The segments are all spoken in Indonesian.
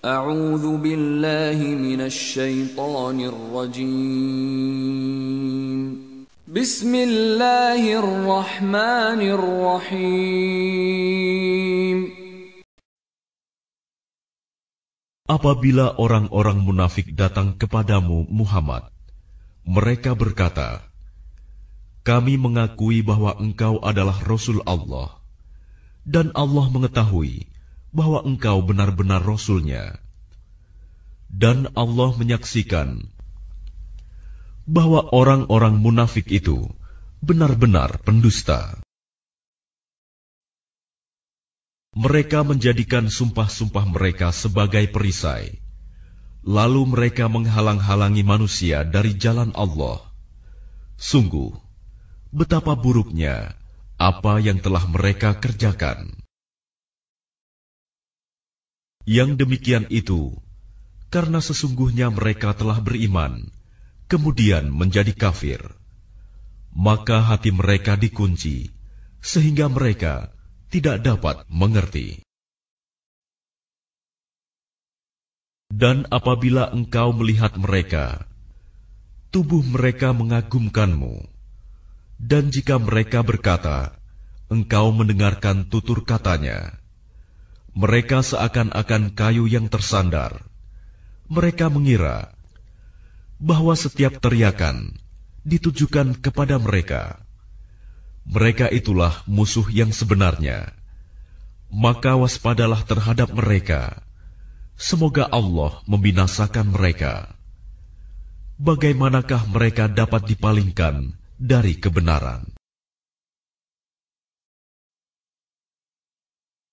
أعوذ بالله من الشيطان الرجيم بسم الله الرحمن الرحيم Apabila orang-orang munafik datang kepadamu Muhammad mereka berkata Kami mengakui bahwa engkau adalah rasul Allah dan Allah mengetahui bahwa engkau benar-benar Rasulnya. Dan Allah menyaksikan bahwa orang-orang munafik itu benar-benar pendusta. Mereka menjadikan sumpah-sumpah mereka sebagai perisai. Lalu mereka menghalang-halangi manusia dari jalan Allah. Sungguh, betapa buruknya apa yang telah mereka kerjakan. Yang demikian itu karena sesungguhnya mereka telah beriman, kemudian menjadi kafir. Maka hati mereka dikunci, sehingga mereka tidak dapat mengerti. Dan apabila engkau melihat mereka, tubuh mereka mengagumkanmu. Dan jika mereka berkata, engkau mendengarkan tutur katanya. Mereka seakan-akan kayu yang tersandar. Mereka mengira bahwa setiap teriakan ditujukan kepada mereka. Mereka itulah musuh yang sebenarnya. Maka waspadalah terhadap mereka. Semoga Allah membinasakan mereka. Bagaimanakah mereka dapat dipalingkan dari kebenaran?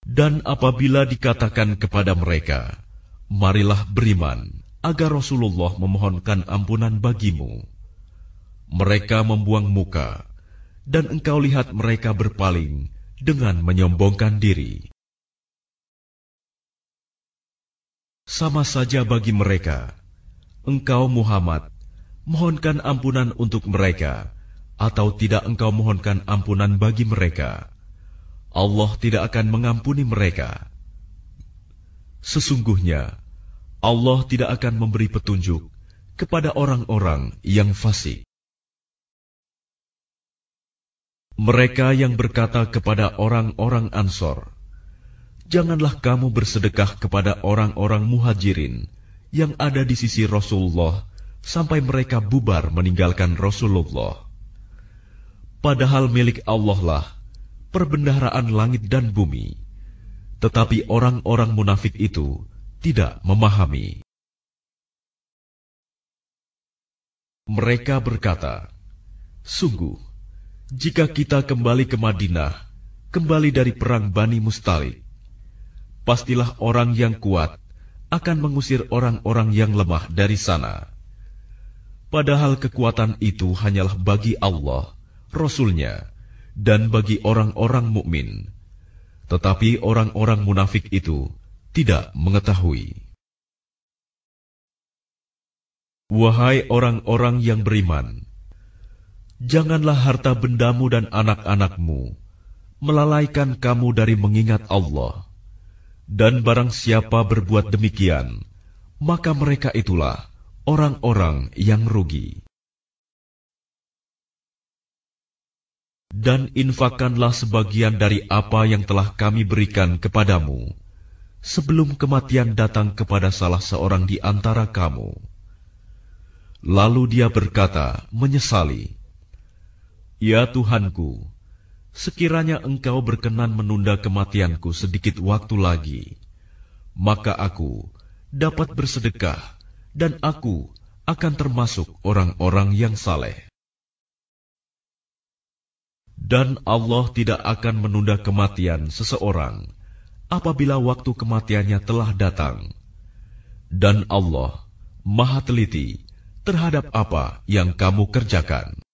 Dan apabila dikatakan kepada mereka, "Marilah beriman," agar Rasulullah memohonkan ampunan bagimu, mereka membuang muka, dan engkau lihat mereka berpaling dengan menyombongkan diri. Sama saja bagi mereka, engkau Muhammad, mohonkan ampunan untuk mereka, atau tidak engkau mohonkan ampunan bagi mereka Allah tidak akan mengampuni mereka. Sesungguhnya, Allah tidak akan memberi petunjuk kepada orang-orang yang fasik. Mereka yang berkata kepada orang-orang Ansor, "Janganlah kamu bersedekah kepada orang-orang Muhajirin yang ada di sisi Rasulullah sampai mereka bubar meninggalkan Rasulullah." Padahal milik Allah lah perbendaharaan langit dan bumi. Tetapi orang-orang munafik itu tidak memahami. Mereka berkata, Sungguh, jika kita kembali ke Madinah, kembali dari perang Bani Mustalik, pastilah orang yang kuat akan mengusir orang-orang yang lemah dari sana. Padahal kekuatan itu hanyalah bagi Allah, Rasulnya, dan bagi orang-orang mukmin. Tetapi orang-orang munafik itu tidak mengetahui. Wahai orang-orang yang beriman, janganlah harta bendamu dan anak-anakmu melalaikan kamu dari mengingat Allah. Dan barang siapa berbuat demikian, maka mereka itulah orang-orang yang rugi. dan infakkanlah sebagian dari apa yang telah kami berikan kepadamu sebelum kematian datang kepada salah seorang di antara kamu. Lalu dia berkata, menyesali, Ya Tuhanku, sekiranya engkau berkenan menunda kematianku sedikit waktu lagi, maka aku dapat bersedekah dan aku akan termasuk orang-orang yang saleh. Dan Allah tidak akan menunda kematian seseorang apabila waktu kematiannya telah datang. Dan Allah Maha Teliti terhadap apa yang kamu kerjakan.